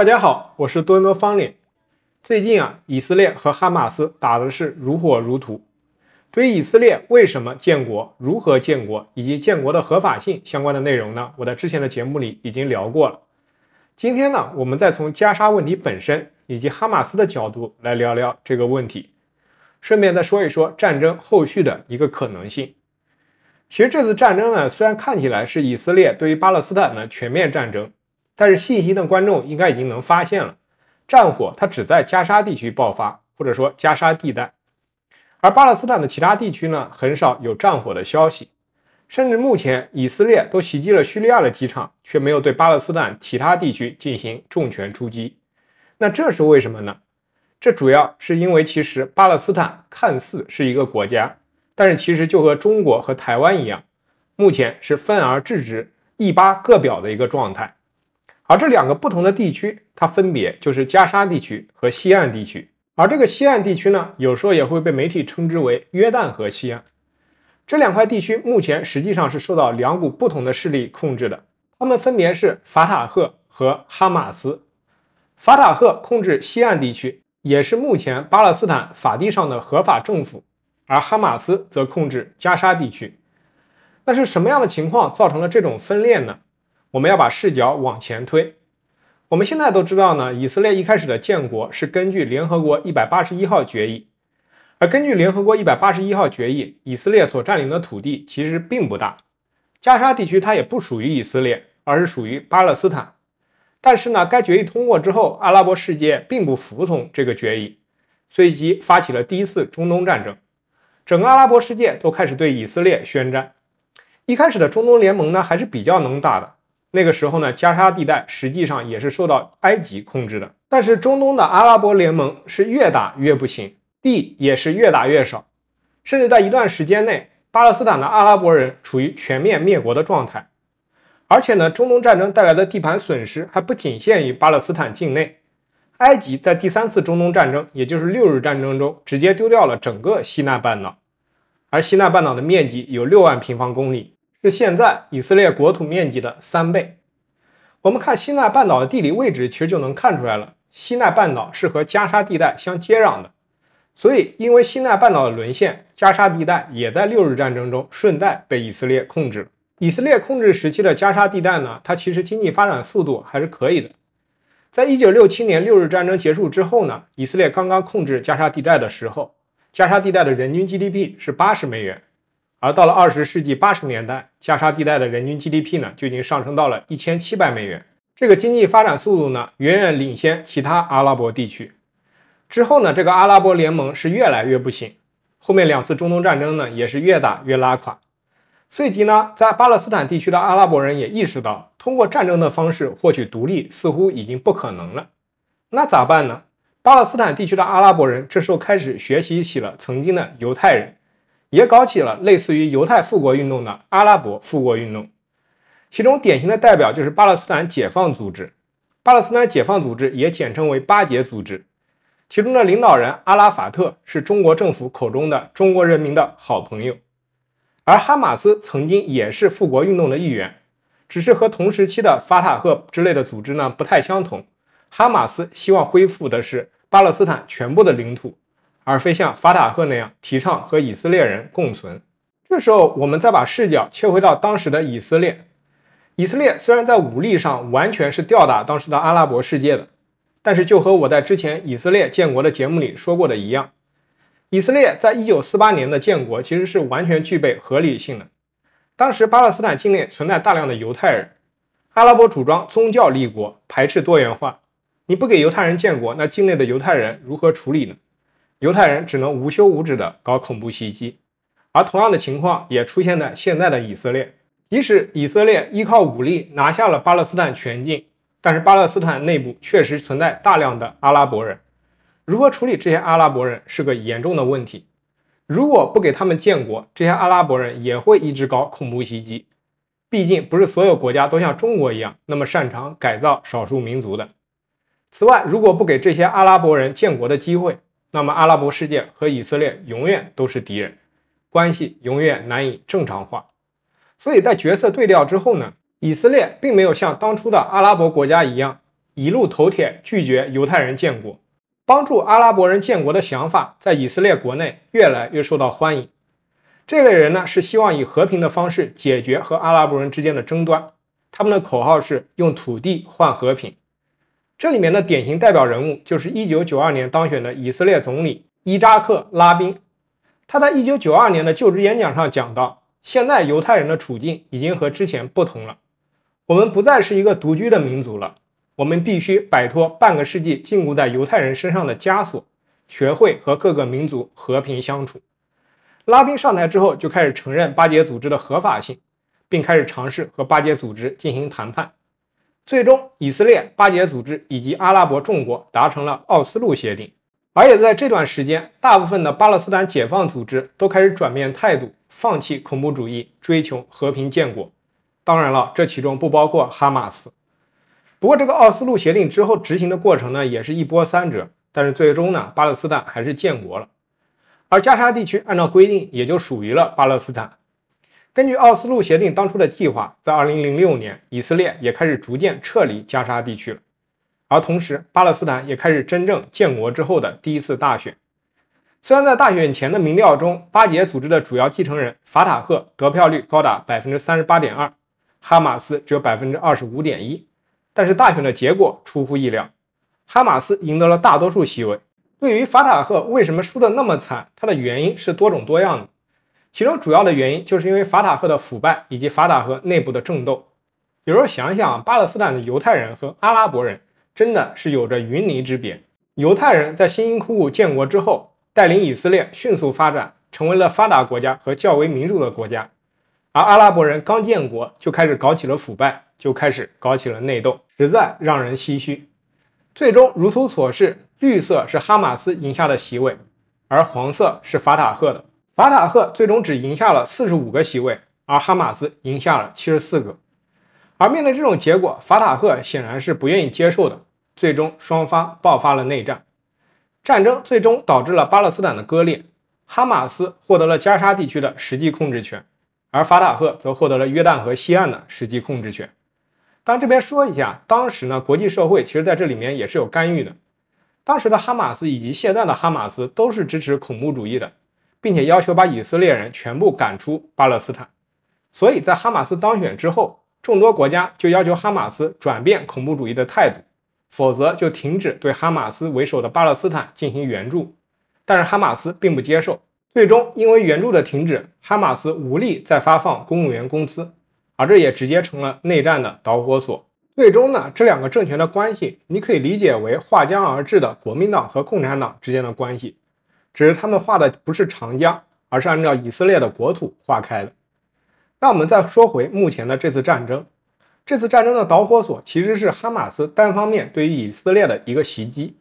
大家好，我是多多方脸。最近啊，以色列和哈马斯打的是如火如荼。对于以色列为什么建国、如何建国以及建国的合法性相关的内容呢？我在之前的节目里已经聊过了。今天呢，我们再从加沙问题本身以及哈马斯的角度来聊聊这个问题，顺便再说一说战争后续的一个可能性。其实这次战争呢，虽然看起来是以色列对于巴勒斯坦的全面战争。但是细心的观众应该已经能发现了，战火它只在加沙地区爆发，或者说加沙地带，而巴勒斯坦的其他地区呢，很少有战火的消息。甚至目前以色列都袭击了叙利亚的机场，却没有对巴勒斯坦其他地区进行重拳出击。那这是为什么呢？这主要是因为其实巴勒斯坦看似是一个国家，但是其实就和中国和台湾一样，目前是分而治之、一巴各表的一个状态。而这两个不同的地区，它分别就是加沙地区和西岸地区。而这个西岸地区呢，有时候也会被媒体称之为约旦河西岸。这两块地区目前实际上是受到两股不同的势力控制的，他们分别是法塔赫和哈马斯。法塔赫控制西岸地区，也是目前巴勒斯坦法地上的合法政府；而哈马斯则控制加沙地区。那是什么样的情况造成了这种分裂呢？我们要把视角往前推，我们现在都知道呢，以色列一开始的建国是根据联合国一百八十一号决议，而根据联合国一百八十一号决议，以色列所占领的土地其实并不大，加沙地区它也不属于以色列，而是属于巴勒斯坦。但是呢，该决议通过之后，阿拉伯世界并不服从这个决议，随即发起了第一次中东战争，整个阿拉伯世界都开始对以色列宣战。一开始的中东联盟呢，还是比较能打的。那个时候呢，加沙地带实际上也是受到埃及控制的。但是中东的阿拉伯联盟是越打越不行，地也是越打越少，甚至在一段时间内，巴勒斯坦的阿拉伯人处于全面灭国的状态。而且呢，中东战争带来的地盘损失还不仅限于巴勒斯坦境内。埃及在第三次中东战争，也就是六日战争中，直接丢掉了整个西奈半岛，而西奈半岛的面积有六万平方公里。是现在以色列国土面积的三倍。我们看西奈半岛的地理位置，其实就能看出来了。西奈半岛是和加沙地带相接壤的，所以因为西奈半岛的沦陷，加沙地带也在六日战争中顺带被以色列控制了。以色列控制时期的加沙地带呢，它其实经济发展速度还是可以的。在一九六七年六日战争结束之后呢，以色列刚刚控制加沙地带的时候，加沙地带的人均 GDP 是八十美元。而到了二十世纪八十年代，加沙地带的人均 GDP 呢，就已经上升到了一千七百美元。这个经济发展速度呢，远远领先其他阿拉伯地区。之后呢，这个阿拉伯联盟是越来越不行，后面两次中东战争呢，也是越打越拉垮。随即呢，在巴勒斯坦地区的阿拉伯人也意识到，通过战争的方式获取独立似乎已经不可能了。那咋办呢？巴勒斯坦地区的阿拉伯人这时候开始学习起了曾经的犹太人。也搞起了类似于犹太复国运动的阿拉伯复国运动，其中典型的代表就是巴勒斯坦解放组织，巴勒斯坦解放组织也简称为巴解组织，其中的领导人阿拉法特是中国政府口中的中国人民的好朋友，而哈马斯曾经也是复国运动的一员，只是和同时期的法塔赫之类的组织呢不太相同，哈马斯希望恢复的是巴勒斯坦全部的领土。而非像法塔赫那样提倡和以色列人共存。这时候，我们再把视角切回到当时的以色列。以色列虽然在武力上完全是吊打当时的阿拉伯世界的，但是就和我在之前以色列建国的节目里说过的一样，以色列在一九四八年的建国其实是完全具备合理性的。当时巴勒斯坦境内存在大量的犹太人，阿拉伯主张宗教立国、排斥多元化。你不给犹太人建国，那境内的犹太人如何处理呢？犹太人只能无休无止的搞恐怖袭击，而同样的情况也出现在现在的以色列。即使以色列依靠武力拿下了巴勒斯坦全境，但是巴勒斯坦内部确实存在大量的阿拉伯人，如何处理这些阿拉伯人是个严重的问题。如果不给他们建国，这些阿拉伯人也会一直搞恐怖袭击。毕竟不是所有国家都像中国一样那么擅长改造少数民族的。此外，如果不给这些阿拉伯人建国的机会，那么，阿拉伯世界和以色列永远都是敌人，关系永远难以正常化。所以在角色对调之后呢，以色列并没有像当初的阿拉伯国家一样一路头铁拒绝犹太人建国，帮助阿拉伯人建国的想法在以色列国内越来越受到欢迎。这类人呢，是希望以和平的方式解决和阿拉伯人之间的争端，他们的口号是用土地换和平。这里面的典型代表人物就是1992年当选的以色列总理伊扎克拉宾。他在1992年的就职演讲上讲到：“现在犹太人的处境已经和之前不同了，我们不再是一个独居的民族了，我们必须摆脱半个世纪禁锢在犹太人身上的枷锁，学会和各个民族和平相处。”拉宾上台之后就开始承认巴结组织的合法性，并开始尝试和巴结组织进行谈判。最终，以色列、巴结组织以及阿拉伯众国达成了《奥斯陆协定》，而且在这段时间，大部分的巴勒斯坦解放组织都开始转变态度，放弃恐怖主义，追求和平建国。当然了，这其中不包括哈马斯。不过，这个《奥斯陆协定》之后执行的过程呢，也是一波三折。但是最终呢，巴勒斯坦还是建国了，而加沙地区按照规定也就属于了巴勒斯坦。根据《奥斯陆协定》当初的计划，在2006年，以色列也开始逐渐撤离加沙地区了。而同时，巴勒斯坦也开始真正建国之后的第一次大选。虽然在大选前的民调中，巴解组织的主要继承人法塔赫得票率高达百分之三十八点二，哈马斯只有百分之二十五点一，但是大选的结果出乎意料，哈马斯赢得了大多数席位。对于法塔赫为什么输得那么惨，他的原因是多种多样的。其中主要的原因，就是因为法塔赫的腐败以及法塔赫内部的争斗。有时候想想，巴勒斯坦的犹太人和阿拉伯人真的是有着云泥之别。犹太人在辛辛苦苦建国之后，带领以色列迅速发展，成为了发达国家和较为民主的国家；而阿拉伯人刚建国就开始搞起了腐败，就开始搞起了内斗，实在让人唏嘘。最终，如图所示，绿色是哈马斯赢下的席位，而黄色是法塔赫的。法塔赫最终只赢下了四十五个席位，而哈马斯赢下了七十四个。而面对这种结果，法塔赫显然是不愿意接受的。最终，双方爆发了内战，战争最终导致了巴勒斯坦的割裂。哈马斯获得了加沙地区的实际控制权，而法塔赫则获得了约旦河西岸的实际控制权。当这边说一下，当时呢，国际社会其实在这里面也是有干预的。当时的哈马斯以及现在的哈马斯都是支持恐怖主义的。并且要求把以色列人全部赶出巴勒斯坦，所以在哈马斯当选之后，众多国家就要求哈马斯转变恐怖主义的态度，否则就停止对哈马斯为首的巴勒斯坦进行援助。但是哈马斯并不接受，最终因为援助的停止，哈马斯无力再发放公务员工资，而这也直接成了内战的导火索。最终呢，这两个政权的关系，你可以理解为划江而治的国民党和共产党之间的关系。只是他们画的不是长江，而是按照以色列的国土画开了。那我们再说回目前的这次战争，这次战争的导火索其实是哈马斯单方面对于以色列的一个袭击，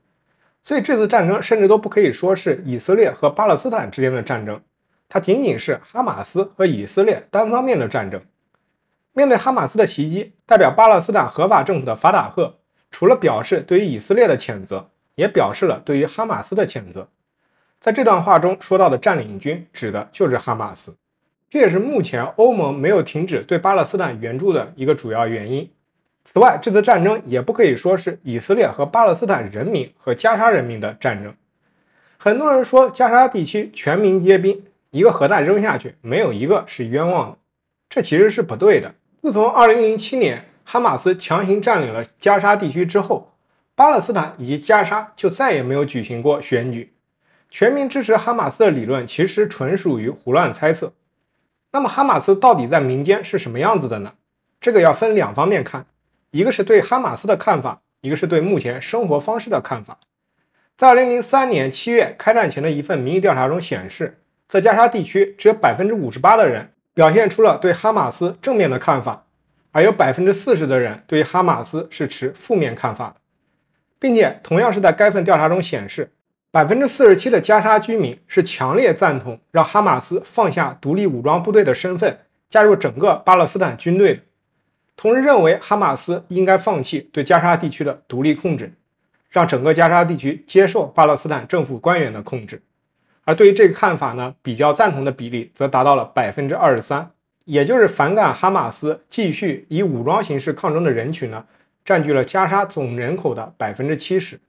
所以这次战争甚至都不可以说是以色列和巴勒斯坦之间的战争，它仅仅是哈马斯和以色列单方面的战争。面对哈马斯的袭击，代表巴勒斯坦合法政府的法塔赫，除了表示对于以色列的谴责，也表示了对于哈马斯的谴责。在这段话中说到的占领军指的就是哈马斯，这也是目前欧盟没有停止对巴勒斯坦援助的一个主要原因。此外，这次战争也不可以说是以色列和巴勒斯坦人民和加沙人民的战争。很多人说加沙地区全民皆兵，一个核弹扔下去没有一个是冤枉的，这其实是不对的。自从2007年哈马斯强行占领了加沙地区之后，巴勒斯坦以及加沙就再也没有举行过选举。全民支持哈马斯的理论其实纯属于胡乱猜测。那么哈马斯到底在民间是什么样子的呢？这个要分两方面看，一个是对哈马斯的看法，一个是对目前生活方式的看法。在2003年7月开战前的一份民意调查中显示，在加沙地区只有58%的人表现出了对哈马斯正面的看法，而有40%的人对哈马斯是持负面看法的，并且同样是在该份调查中显示。百分之四十七的加沙居民是强烈赞同让哈马斯放下独立武装部队的身份，加入整个巴勒斯坦军队，同时认为哈马斯应该放弃对加沙地区的独立控制，让整个加沙地区接受巴勒斯坦政府官员的控制。而对于这个看法呢，比较赞同的比例则达到了百分之二十三，也就是反感哈马斯继续以武装形式抗争的人群呢，占据了加沙总人口的百分之七十。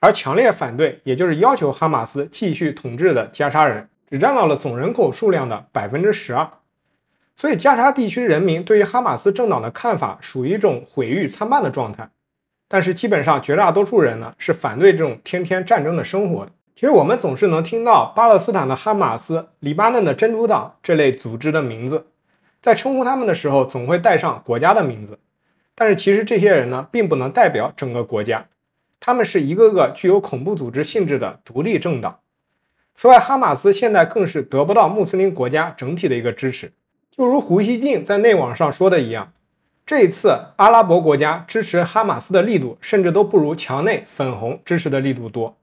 而强烈反对，也就是要求哈马斯继续统治的加沙人，只占到了总人口数量的百分之十二。所以，加沙地区人民对于哈马斯政党的看法属于一种毁誉参半的状态。但是，基本上绝大多数人呢是反对这种天天战争的生活的。其实，我们总是能听到巴勒斯坦的哈马斯、黎巴嫩的珍珠党这类组织的名字，在称呼他们的时候总会带上国家的名字。但是，其实这些人呢并不能代表整个国家。他们是一个个具有恐怖组织性质的独立政党。此外，哈马斯现在更是得不到穆斯林国家整体的一个支持。就如胡锡进在内网上说的一样，这一次阿拉伯国家支持哈马斯的力度，甚至都不如墙内粉红支持的力度多。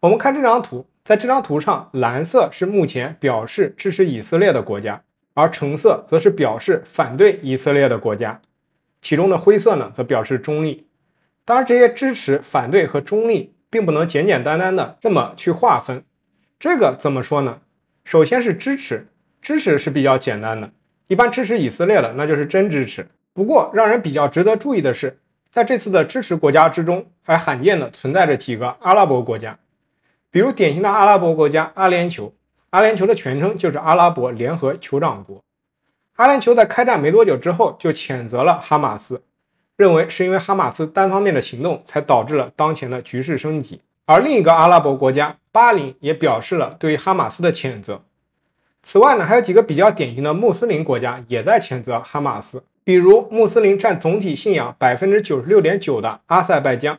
我们看这张图，在这张图上，蓝色是目前表示支持以色列的国家，而橙色则是表示反对以色列的国家。其中的灰色呢，则表示中立。当然，这些支持、反对和中立，并不能简简单单的这么去划分。这个怎么说呢？首先是支持，支持是比较简单的，一般支持以色列的，那就是真支持。不过，让人比较值得注意的是，在这次的支持国家之中，还罕见的存在着几个阿拉伯国家，比如典型的阿拉伯国家阿联酋。阿联酋的全称就是阿拉伯联合酋长国。阿联酋在开战没多久之后，就谴责了哈马斯。认为是因为哈马斯单方面的行动才导致了当前的局势升级，而另一个阿拉伯国家巴林也表示了对于哈马斯的谴责。此外呢，还有几个比较典型的穆斯林国家也在谴责哈马斯，比如穆斯林占总体信仰百分之九十六点九的阿塞拜疆，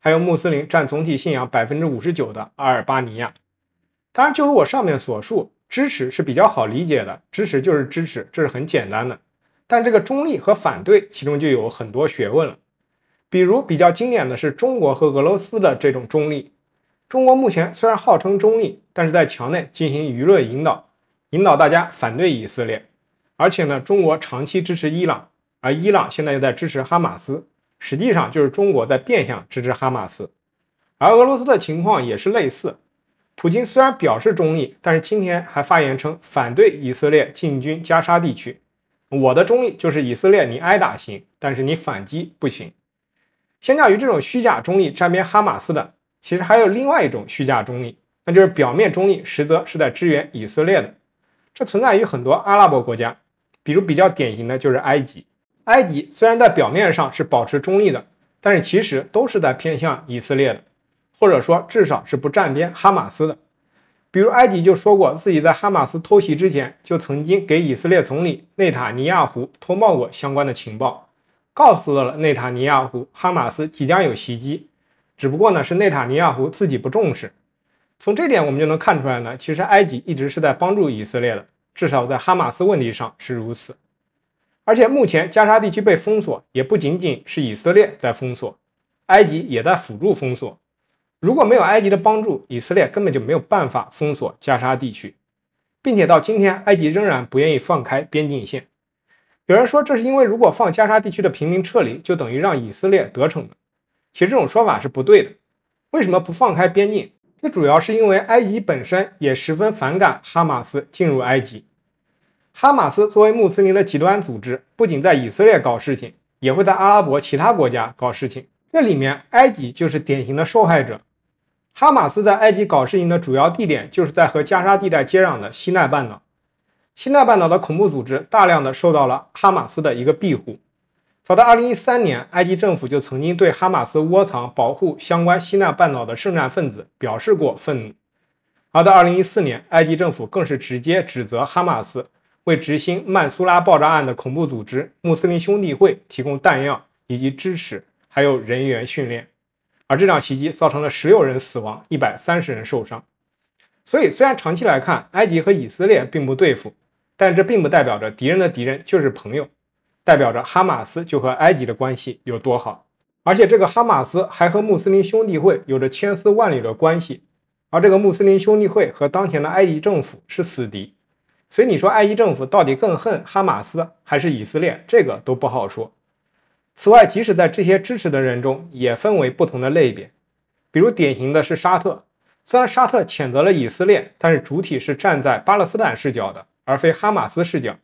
还有穆斯林占总体信仰百分之五十九的阿尔巴尼亚。当然，就如我上面所述，支持是比较好理解的，支持就是支持，这是很简单的。但这个中立和反对，其中就有很多学问了。比如比较经典的是中国和俄罗斯的这种中立。中国目前虽然号称中立，但是在墙内进行舆论引导，引导大家反对以色列。而且呢，中国长期支持伊朗，而伊朗现在又在支持哈马斯，实际上就是中国在变相支持哈马斯。而俄罗斯的情况也是类似。普京虽然表示中立，但是今天还发言称反对以色列进军加沙地区。我的中立就是以色列，你挨打行，但是你反击不行。相较于这种虚假中立站边哈马斯的，其实还有另外一种虚假中立，那就是表面中立，实则是在支援以色列的。这存在于很多阿拉伯国家，比如比较典型的就是埃及。埃及虽然在表面上是保持中立的，但是其实都是在偏向以色列的，或者说至少是不站边哈马斯的。比如埃及就说过，自己在哈马斯偷袭之前，就曾经给以色列总理内塔尼亚胡通报过相关的情报，告诉了内塔尼亚胡哈马斯即将有袭击，只不过呢是内塔尼亚胡自己不重视。从这点我们就能看出来呢，其实埃及一直是在帮助以色列的，至少在哈马斯问题上是如此。而且目前加沙地区被封锁，也不仅仅是以色列在封锁，埃及也在辅助封锁。如果没有埃及的帮助，以色列根本就没有办法封锁加沙地区，并且到今天，埃及仍然不愿意放开边境线。有人说，这是因为如果放加沙地区的平民撤离，就等于让以色列得逞了。其实这种说法是不对的。为什么不放开边境？这主要是因为埃及本身也十分反感哈马斯进入埃及。哈马斯作为穆斯林的极端组织，不仅在以色列搞事情，也会在阿拉伯其他国家搞事情。这里面，埃及就是典型的受害者。哈马斯在埃及搞事情的主要地点，就是在和加沙地带接壤的西奈半岛。西奈半岛的恐怖组织大量的受到了哈马斯的一个庇护。早在2013年，埃及政府就曾经对哈马斯窝藏、保护相关西奈半岛的圣战分子表示过愤怒。而到2014年，埃及政府更是直接指责哈马斯为执行曼苏拉爆炸案的恐怖组织穆斯林兄弟会提供弹药以及支持，还有人员训练。而这场袭击造成了十六人死亡，一百三十人受伤。所以，虽然长期来看，埃及和以色列并不对付，但这并不代表着敌人的敌人就是朋友，代表着哈马斯就和埃及的关系有多好。而且，这个哈马斯还和穆斯林兄弟会有着千丝万缕的关系，而这个穆斯林兄弟会和当前的埃及政府是死敌。所以，你说埃及政府到底更恨哈马斯还是以色列，这个都不好说。此外，即使在这些支持的人中，也分为不同的类别。比如，典型的是沙特。虽然沙特谴责了以色列，但是主体是站在巴勒斯坦视角的，而非哈马斯视角。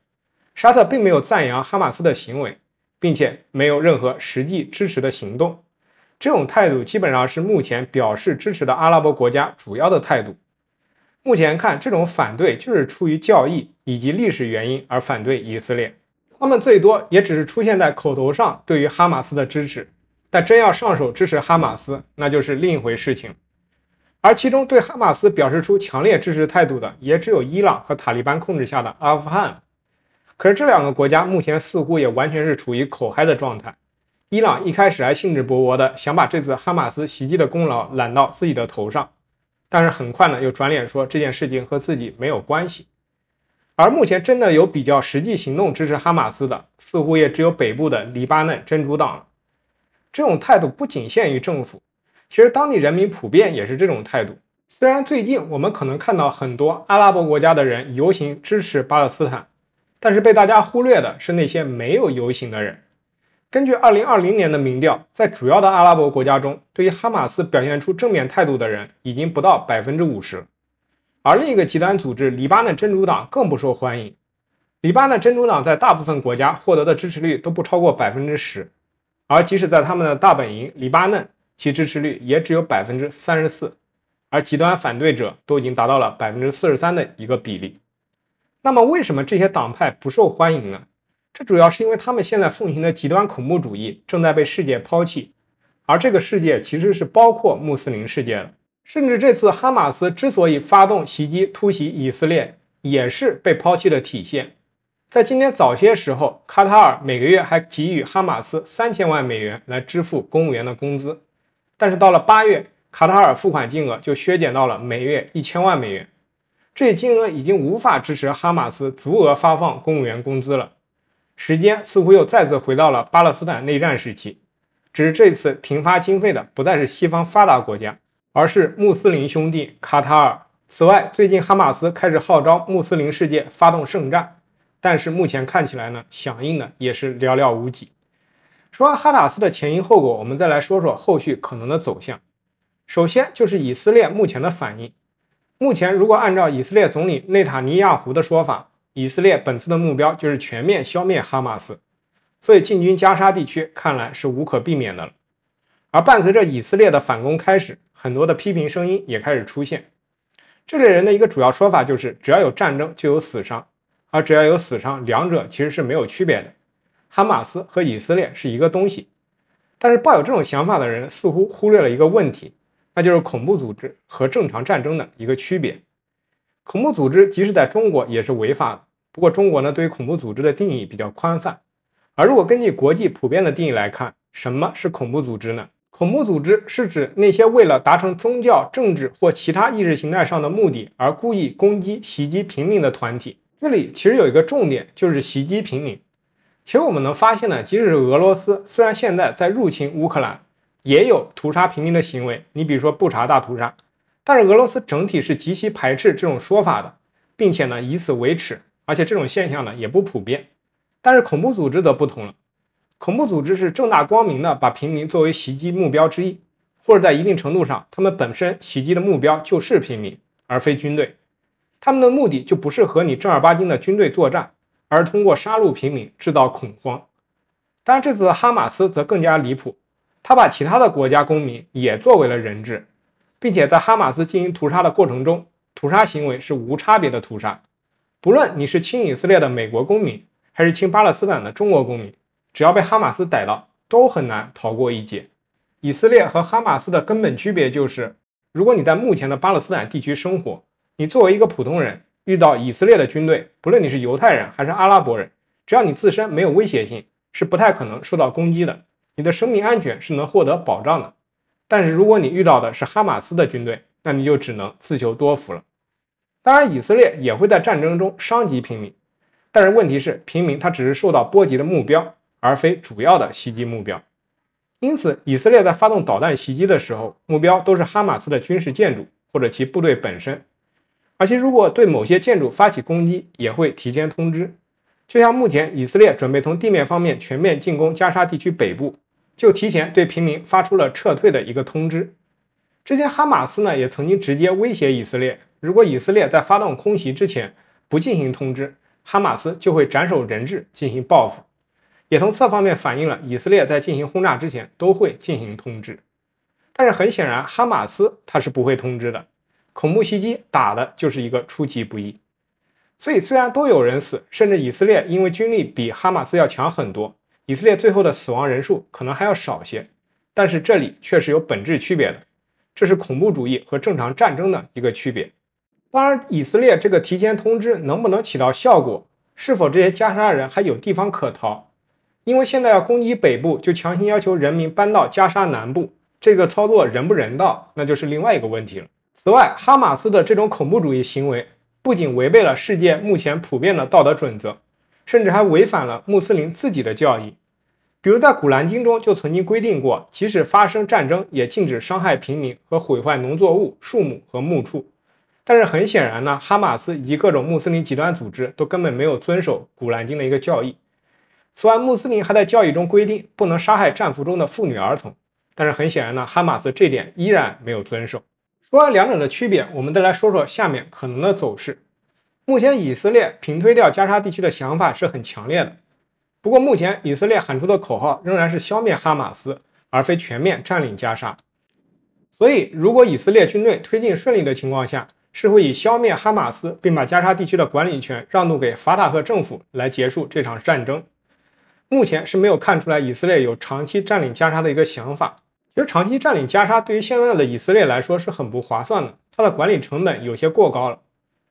沙特并没有赞扬哈马斯的行为，并且没有任何实际支持的行动。这种态度基本上是目前表示支持的阿拉伯国家主要的态度。目前看，这种反对就是出于教义以及历史原因而反对以色列。他们最多也只是出现在口头上对于哈马斯的支持，但真要上手支持哈马斯，那就是另一回事情。而其中对哈马斯表示出强烈支持态度的，也只有伊朗和塔利班控制下的阿富汗。可是这两个国家目前似乎也完全是处于口嗨的状态。伊朗一开始还兴致勃勃的想把这次哈马斯袭击的功劳揽到自己的头上，但是很快呢又转脸说这件事情和自己没有关系。而目前真的有比较实际行动支持哈马斯的，似乎也只有北部的黎巴嫩真主党了。这种态度不仅限于政府，其实当地人民普遍也是这种态度。虽然最近我们可能看到很多阿拉伯国家的人游行支持巴勒斯坦，但是被大家忽略的是那些没有游行的人。根据二零二零年的民调，在主要的阿拉伯国家中，对于哈马斯表现出正面态度的人已经不到百分之五十。而另一个极端组织黎巴嫩真主党更不受欢迎。黎巴嫩真主党在大部分国家获得的支持率都不超过百分之十，而即使在他们的大本营黎巴嫩，其支持率也只有百分之三十四，而极端反对者都已经达到了百分之四十三的一个比例。那么，为什么这些党派不受欢迎呢？这主要是因为他们现在奉行的极端恐怖主义正在被世界抛弃，而这个世界其实是包括穆斯林世界的。甚至这次哈马斯之所以发动袭击突袭以色列，也是被抛弃的体现。在今天早些时候，卡塔尔每个月还给予哈马斯三千万美元来支付公务员的工资，但是到了八月，卡塔尔付款金额就削减到了每月一千万美元，这些金额已经无法支持哈马斯足额发放公务员工资了。时间似乎又再次回到了巴勒斯坦内战时期，只是这次停发经费的不再是西方发达国家。而是穆斯林兄弟卡塔尔。此外，最近哈马斯开始号召穆斯林世界发动圣战，但是目前看起来呢，响应的也是寥寥无几。说完哈马斯的前因后果，我们再来说说后续可能的走向。首先就是以色列目前的反应。目前如果按照以色列总理内塔尼亚胡的说法，以色列本次的目标就是全面消灭哈马斯，所以进军加沙地区看来是无可避免的了。而伴随着以色列的反攻开始，很多的批评声音也开始出现。这类人的一个主要说法就是，只要有战争就有死伤，而只要有死伤，两者其实是没有区别的。哈马斯和以色列是一个东西。但是抱有这种想法的人似乎忽略了一个问题，那就是恐怖组织和正常战争的一个区别。恐怖组织即使在中国也是违法的，不过中国呢对于恐怖组织的定义比较宽泛。而如果根据国际普遍的定义来看，什么是恐怖组织呢？恐怖组织是指那些为了达成宗教、政治或其他意识形态上的目的而故意攻击、袭击平民的团体。这里其实有一个重点，就是袭击平民。其实我们能发现呢，即使是俄罗斯，虽然现在在入侵乌克兰，也有屠杀平民的行为，你比如说布查大屠杀。但是俄罗斯整体是极其排斥这种说法的，并且呢以此为耻。而且这种现象呢也不普遍，但是恐怖组织则不同了。恐怖组织是正大光明的把平民作为袭击目标之一，或者在一定程度上，他们本身袭击的目标就是平民，而非军队。他们的目的就不是和你正儿八经的军队作战，而通过杀戮平民制造恐慌。当然，这次哈马斯则更加离谱，他把其他的国家公民也作为了人质，并且在哈马斯进行屠杀的过程中，屠杀行为是无差别的屠杀，不论你是亲以色列的美国公民，还是亲巴勒斯坦的中国公民。只要被哈马斯逮到，都很难逃过一劫。以色列和哈马斯的根本区别就是：如果你在目前的巴勒斯坦地区生活，你作为一个普通人遇到以色列的军队，不论你是犹太人还是阿拉伯人，只要你自身没有威胁性，是不太可能受到攻击的，你的生命安全是能获得保障的。但是如果你遇到的是哈马斯的军队，那你就只能自求多福了。当然，以色列也会在战争中伤及平民，但是问题是，平民他只是受到波及的目标。而非主要的袭击目标，因此以色列在发动导弹袭击的时候，目标都是哈马斯的军事建筑或者其部队本身。而且，如果对某些建筑发起攻击，也会提前通知。就像目前以色列准备从地面方面全面进攻加沙地区北部，就提前对平民发出了撤退的一个通知。之前，哈马斯呢也曾经直接威胁以色列，如果以色列在发动空袭之前不进行通知，哈马斯就会斩首人质进行报复。也从这方面反映了以色列在进行轰炸之前都会进行通知，但是很显然哈马斯他是不会通知的，恐怖袭击打的就是一个出其不意，所以虽然都有人死，甚至以色列因为军力比哈马斯要强很多，以色列最后的死亡人数可能还要少些，但是这里确实有本质区别的，这是恐怖主义和正常战争的一个区别。当然，以色列这个提前通知能不能起到效果，是否这些加沙人还有地方可逃？因为现在要攻击北部，就强行要求人民搬到加沙南部，这个操作人不人道，那就是另外一个问题了。此外，哈马斯的这种恐怖主义行为不仅违背了世界目前普遍的道德准则，甚至还违反了穆斯林自己的教义。比如在《古兰经》中就曾经规定过，即使发生战争，也禁止伤害平民和毁坏农作物、树木和牧畜。但是很显然呢，哈马斯以及各种穆斯林极端组织都根本没有遵守《古兰经》的一个教义。此外，穆斯林还在教育中规定不能杀害战俘中的妇女儿童，但是很显然呢，哈马斯这点依然没有遵守。说完两者的区别，我们再来说说下面可能的走势。目前，以色列平推掉加沙地区的想法是很强烈的，不过目前以色列喊出的口号仍然是消灭哈马斯，而非全面占领加沙。所以，如果以色列军队推进顺利的情况下，是会以消灭哈马斯，并把加沙地区的管理权让渡给法塔赫政府来结束这场战争。目前是没有看出来以色列有长期占领加沙的一个想法。其实长期占领加沙对于现在的以色列来说是很不划算的，它的管理成本有些过高了。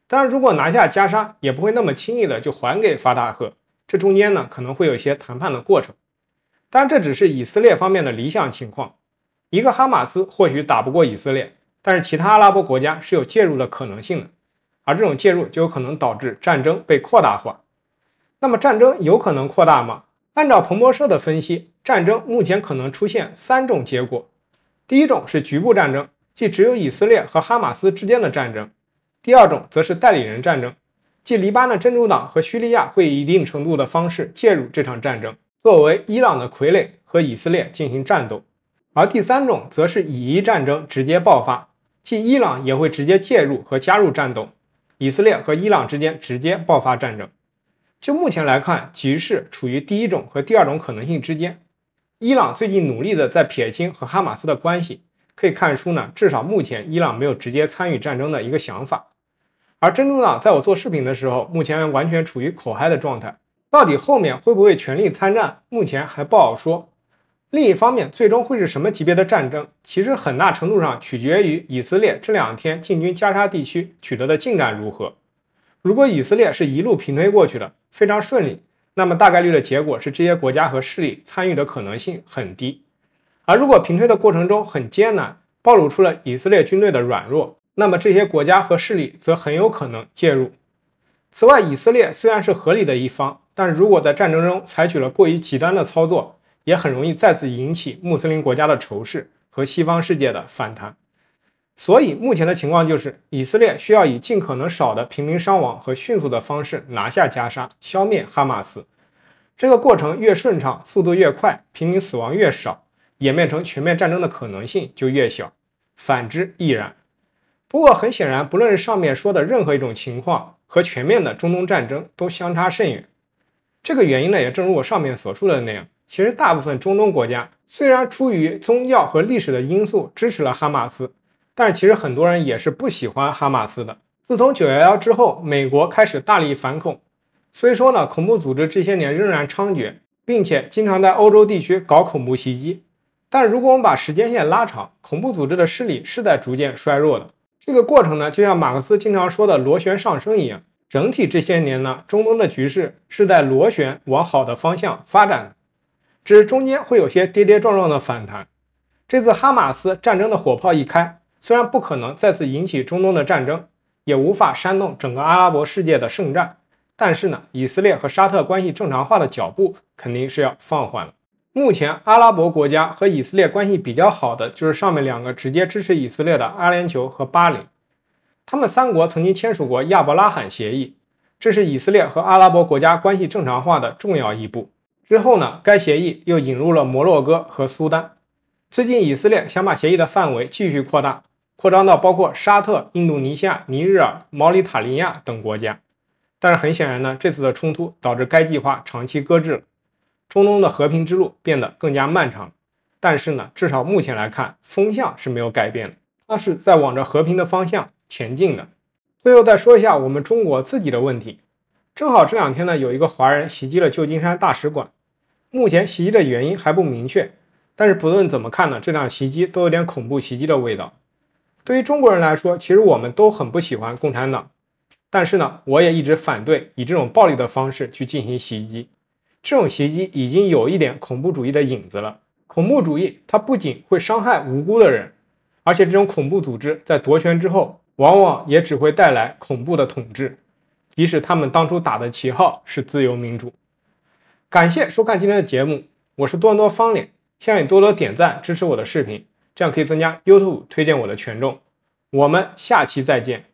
当然，如果拿下加沙，也不会那么轻易的就还给法塔赫。这中间呢，可能会有一些谈判的过程。当然，这只是以色列方面的理想情况。一个哈马斯或许打不过以色列，但是其他阿拉伯国家是有介入的可能性的，而这种介入就有可能导致战争被扩大化。那么战争有可能扩大吗？按照彭博社的分析，战争目前可能出现三种结果：第一种是局部战争，即只有以色列和哈马斯之间的战争；第二种则是代理人战争，即黎巴嫩真主党和叙利亚会以一定程度的方式介入这场战争，作为伊朗的傀儡和以色列进行战斗；而第三种则是以伊战争直接爆发，即伊朗也会直接介入和加入战斗，以色列和伊朗之间直接爆发战争。就目前来看，局势处于第一种和第二种可能性之间。伊朗最近努力的在撇清和哈马斯的关系，可以看出呢，至少目前伊朗没有直接参与战争的一个想法。而真主党在我做视频的时候，目前完全处于口嗨的状态。到底后面会不会全力参战，目前还不好说。另一方面，最终会是什么级别的战争，其实很大程度上取决于以色列这两天进军加沙地区取得的进展如何。如果以色列是一路平推过去的，非常顺利，那么大概率的结果是这些国家和势力参与的可能性很低。而如果平推的过程中很艰难，暴露出了以色列军队的软弱，那么这些国家和势力则很有可能介入。此外，以色列虽然是合理的一方，但如果在战争中采取了过于极端的操作，也很容易再次引起穆斯林国家的仇视和西方世界的反弹。所以目前的情况就是，以色列需要以尽可能少的平民伤亡和迅速的方式拿下加沙，消灭哈马斯。这个过程越顺畅，速度越快，平民死亡越少，演变成全面战争的可能性就越小。反之亦然。不过很显然，不论是上面说的任何一种情况和全面的中东战争都相差甚远。这个原因呢，也正如我上面所述的那样，其实大部分中东国家虽然出于宗教和历史的因素支持了哈马斯。但是其实很多人也是不喜欢哈马斯的。自从九幺幺之后，美国开始大力反恐，虽说呢，恐怖组织这些年仍然猖獗，并且经常在欧洲地区搞恐怖袭击。但如果我们把时间线拉长，恐怖组织的势力是在逐渐衰弱的。这个过程呢，就像马克思经常说的螺旋上升一样。整体这些年呢，中东的局势是在螺旋往好的方向发展，只是中间会有些跌跌撞撞的反弹。这次哈马斯战争的火炮一开。虽然不可能再次引起中东的战争，也无法煽动整个阿拉伯世界的圣战，但是呢，以色列和沙特关系正常化的脚步肯定是要放缓了。目前，阿拉伯国家和以色列关系比较好的就是上面两个直接支持以色列的阿联酋和巴林，他们三国曾经签署过亚伯拉罕协议，这是以色列和阿拉伯国家关系正常化的重要一步。之后呢，该协议又引入了摩洛哥和苏丹。最近，以色列想把协议的范围继续扩大，扩张到包括沙特、印度尼西亚、尼日尔、毛里塔尼亚等国家。但是很显然呢，这次的冲突导致该计划长期搁置了，中东的和平之路变得更加漫长。但是呢，至少目前来看，风向是没有改变的，还是在往着和平的方向前进的。最后再说一下我们中国自己的问题，正好这两天呢，有一个华人袭击了旧金山大使馆，目前袭击的原因还不明确。但是不论怎么看呢，这辆袭击都有点恐怖袭击的味道。对于中国人来说，其实我们都很不喜欢共产党。但是呢，我也一直反对以这种暴力的方式去进行袭击。这种袭击已经有一点恐怖主义的影子了。恐怖主义它不仅会伤害无辜的人，而且这种恐怖组织在夺权之后，往往也只会带来恐怖的统治，即使他们当初打的旗号是自由民主。感谢收看今天的节目，我是多多方脸。希望你多多点赞支持我的视频，这样可以增加 YouTube 推荐我的权重。我们下期再见。